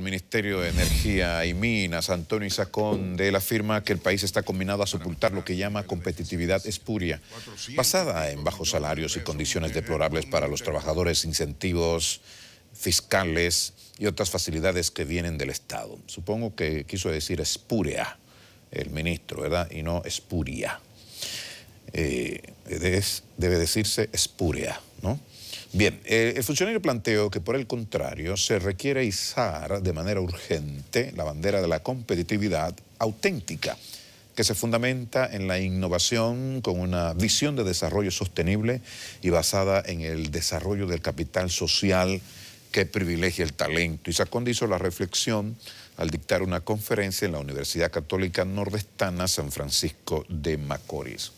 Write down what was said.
El Ministerio de Energía y Minas, Antonio Isacón, de él afirma que el país está combinado a sepultar lo que llama competitividad espuria, basada en bajos salarios y condiciones deplorables para los trabajadores, incentivos fiscales y otras facilidades que vienen del Estado. Supongo que quiso decir espúrea el ministro, ¿verdad? Y no espuria. Eh, debe decirse espúrea, ¿no? Bien, eh, el funcionario planteó que por el contrario se requiere izar de manera urgente la bandera de la competitividad auténtica, que se fundamenta en la innovación con una visión de desarrollo sostenible y basada en el desarrollo del capital social que privilegia el talento. Y Sacondi hizo la reflexión al dictar una conferencia en la Universidad Católica Nordestana San Francisco de Macorís.